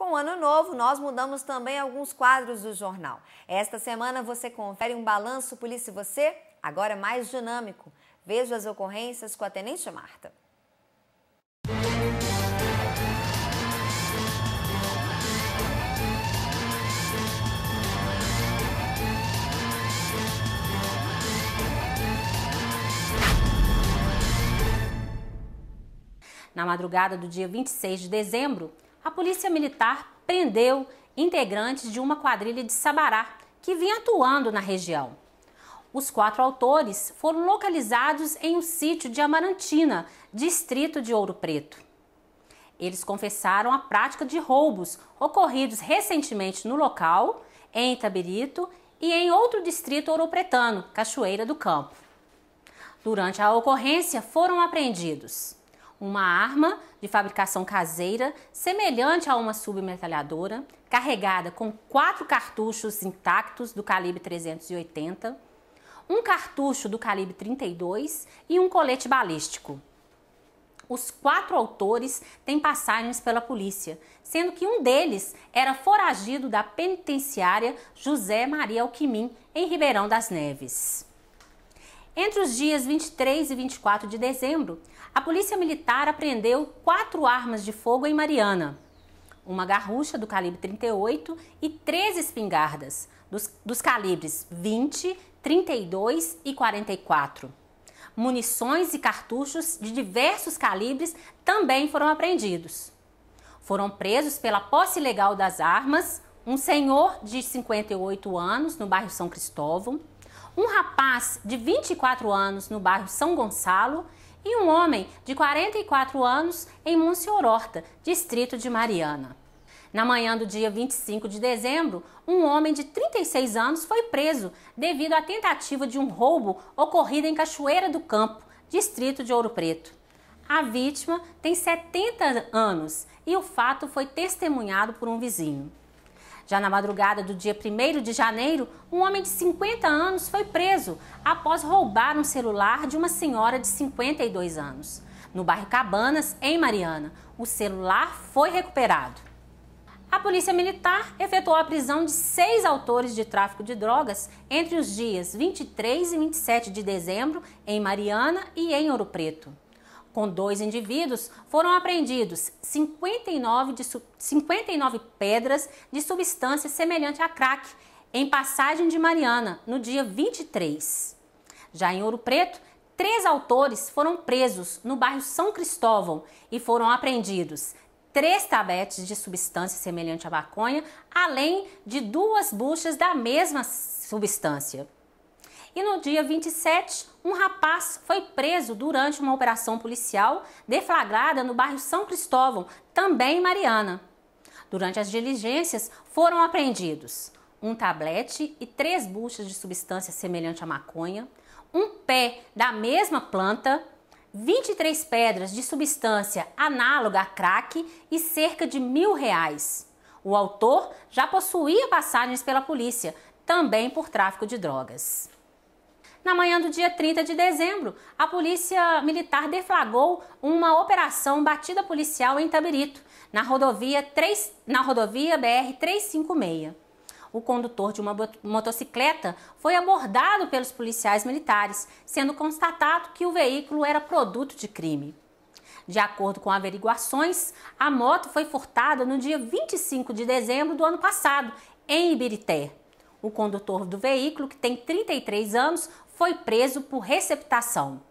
Com o ano novo, nós mudamos também alguns quadros do jornal. Esta semana você confere um balanço Polícia Você, agora mais dinâmico. Veja as ocorrências com a Tenente Marta. Na madrugada do dia 26 de dezembro, a Polícia Militar prendeu integrantes de uma quadrilha de Sabará que vinha atuando na região. Os quatro autores foram localizados em um sítio de Amarantina, distrito de Ouro Preto. Eles confessaram a prática de roubos ocorridos recentemente no local, em Itabirito e em outro distrito ouropretano, Cachoeira do Campo. Durante a ocorrência, foram apreendidos uma arma de fabricação caseira semelhante a uma submetralhadora, carregada com quatro cartuchos intactos do calibre 380, um cartucho do calibre 32 e um colete balístico. Os quatro autores têm passagens pela polícia, sendo que um deles era foragido da penitenciária José Maria Alquimim, em Ribeirão das Neves. Entre os dias 23 e 24 de dezembro, a Polícia Militar apreendeu quatro armas de fogo em Mariana. Uma garrucha do calibre 38 e três espingardas, dos, dos calibres 20, 32 e 44. Munições e cartuchos de diversos calibres também foram apreendidos. Foram presos pela posse ilegal das armas um senhor de 58 anos no bairro São Cristóvão, um rapaz de 24 anos no bairro São Gonçalo e um homem de 44 anos em Monsenhor Horta, distrito de Mariana. Na manhã do dia 25 de dezembro, um homem de 36 anos foi preso devido à tentativa de um roubo ocorrido em Cachoeira do Campo, distrito de Ouro Preto. A vítima tem 70 anos e o fato foi testemunhado por um vizinho. Já na madrugada do dia 1 de janeiro, um homem de 50 anos foi preso após roubar um celular de uma senhora de 52 anos. No bairro Cabanas, em Mariana, o celular foi recuperado. A Polícia Militar efetuou a prisão de seis autores de tráfico de drogas entre os dias 23 e 27 de dezembro, em Mariana e em Ouro Preto. Com dois indivíduos, foram apreendidos 59, de, 59 pedras de substância semelhante a crack em Passagem de Mariana, no dia 23. Já em Ouro Preto, três autores foram presos no bairro São Cristóvão e foram apreendidos três tabetes de substância semelhante à maconha, além de duas buchas da mesma substância. E no dia 27, um rapaz foi preso durante uma operação policial deflagrada no bairro São Cristóvão, também em Mariana. Durante as diligências, foram apreendidos um tablete e três buchas de substância semelhante à maconha, um pé da mesma planta, 23 pedras de substância análoga a crack e cerca de mil reais. O autor já possuía passagens pela polícia, também por tráfico de drogas. Na manhã do dia 30 de dezembro, a Polícia Militar deflagrou uma operação batida policial em Tabirito, na rodovia, 3, na rodovia BR 356. O condutor de uma motocicleta foi abordado pelos policiais militares, sendo constatado que o veículo era produto de crime. De acordo com averiguações, a moto foi furtada no dia 25 de dezembro do ano passado, em Ibirité. O condutor do veículo, que tem 33 anos, foi preso por receptação.